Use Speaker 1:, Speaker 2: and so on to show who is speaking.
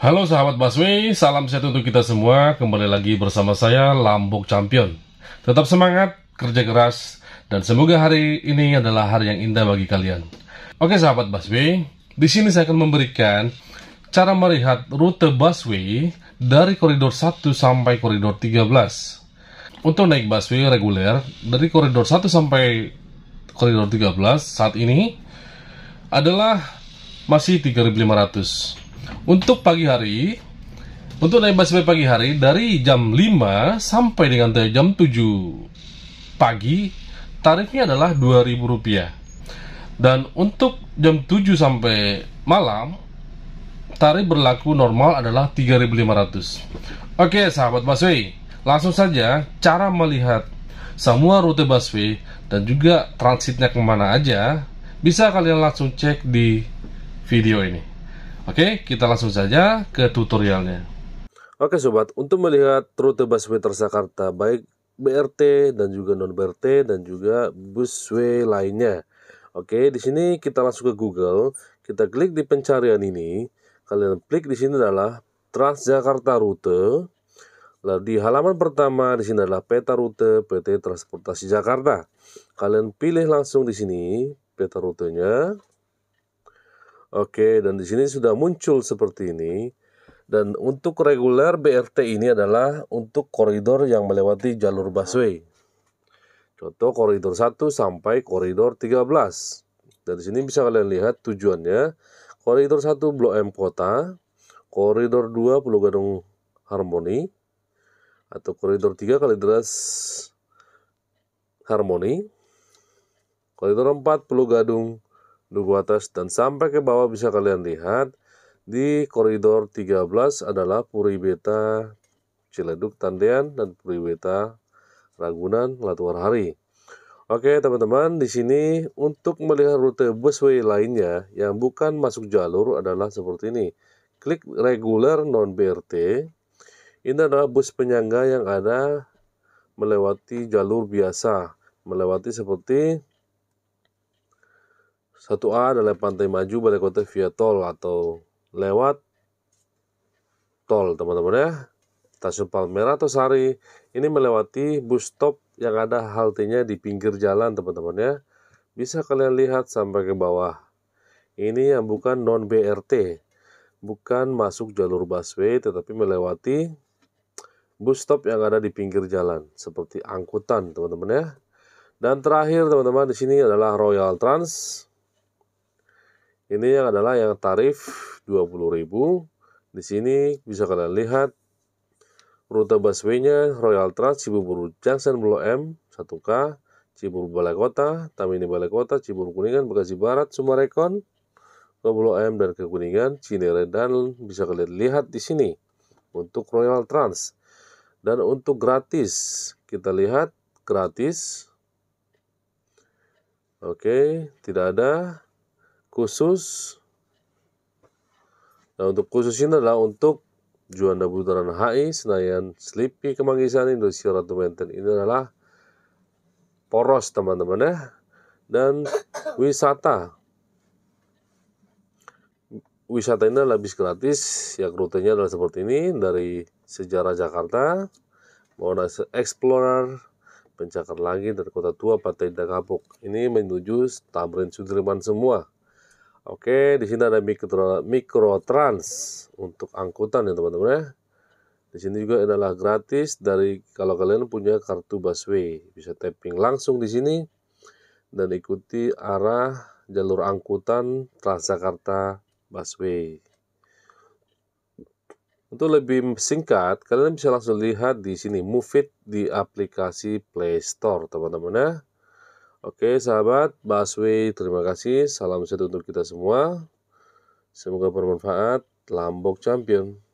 Speaker 1: Halo sahabat busway, salam sehat untuk kita semua. Kembali lagi bersama saya Lambok Champion. Tetap semangat, kerja keras, dan semoga hari ini adalah hari yang indah bagi kalian. Oke sahabat busway, di sini saya akan memberikan cara melihat rute busway dari koridor 1 sampai koridor 13. Untuk naik busway reguler dari koridor 1 sampai koridor 13 saat ini adalah masih 3500 untuk pagi hari, untuk naik busway pagi hari dari jam 5 sampai dengan jam 7 pagi, tarifnya adalah Rp2.000. Dan untuk jam 7 sampai malam, tarif berlaku normal adalah 3.500. Oke, sahabat busway, langsung saja cara melihat semua rute busway dan juga transitnya kemana aja bisa kalian langsung cek di video ini. Oke, kita langsung saja ke tutorialnya. Oke sobat, untuk melihat rute busway Transjakarta baik BRT dan juga non BRT dan juga busway lainnya. Oke, di sini kita langsung ke Google, kita klik di pencarian ini, kalian klik di sini adalah Transjakarta rute. Lalu di halaman pertama di sini adalah peta rute PT Transportasi Jakarta. Kalian pilih langsung di sini peta rutenya. Oke, dan di sini sudah muncul seperti ini. Dan untuk reguler BRT ini adalah untuk koridor yang melewati jalur busway. Contoh koridor 1 sampai koridor 13. Dan di sini bisa kalian lihat tujuannya. Koridor 1 Blok M Kota, koridor 2 Pulau Gadung Harmoni, atau koridor 3 Kalideres Harmoni, koridor 4 Pulau Gadung duku atas dan sampai ke bawah bisa kalian lihat di koridor 13 adalah Puri Beta Ciledug Tandean dan Puri Beta Ragunan latuar hari Oke teman-teman, di sini untuk melihat rute busway lainnya yang bukan masuk jalur adalah seperti ini. Klik reguler non BRT. Ini adalah bus penyangga yang ada melewati jalur biasa, melewati seperti 1A adalah pantai maju balai kota via tol atau lewat tol teman-teman ya. Stasiun Palmera atau Sari ini melewati bus stop yang ada haltenya di pinggir jalan teman-teman ya. Bisa kalian lihat sampai ke bawah. Ini yang bukan non BRT, bukan masuk jalur busway tetapi melewati bus stop yang ada di pinggir jalan seperti angkutan teman-teman ya. Dan terakhir teman-teman di sini adalah Royal Trans ini yang adalah yang tarif 20.000 di sini bisa kalian lihat rute busway-nya Royal Trans Cibubur Junction Blok M 1K Cibubur Balai Kota, Tamini Balai Kota, Cibubur Kuningan, Bekasi Barat, Sumarekon, ke Blok M dan ke Kuningan, Cinere dan bisa kalian lihat di sini untuk Royal Trans. Dan untuk gratis, kita lihat gratis. Oke, tidak ada khusus nah untuk khusus ini adalah untuk Juanda Putaran HI Senayan sleepy Kemanggisan Indonesia Ratu menten ini adalah poros teman-teman ya dan wisata wisata ini adalah bis gratis yang rutenya adalah seperti ini dari sejarah Jakarta Monas Explorer pencakar langit dari kota tua Pantai kapuk ini menuju Tamrin Sudirman semua Oke, di sini ada mikro mikrotrans untuk angkutan ya teman-teman ya. Di sini juga adalah gratis dari kalau kalian punya kartu busway, bisa tapping langsung di sini dan ikuti arah jalur angkutan Transjakarta busway. Untuk lebih singkat, kalian bisa langsung lihat di sini Move It di aplikasi Play Store, teman-teman ya. Oke sahabat Baswi, terima kasih. Salam sehat untuk kita semua. Semoga bermanfaat. Lambok Champion.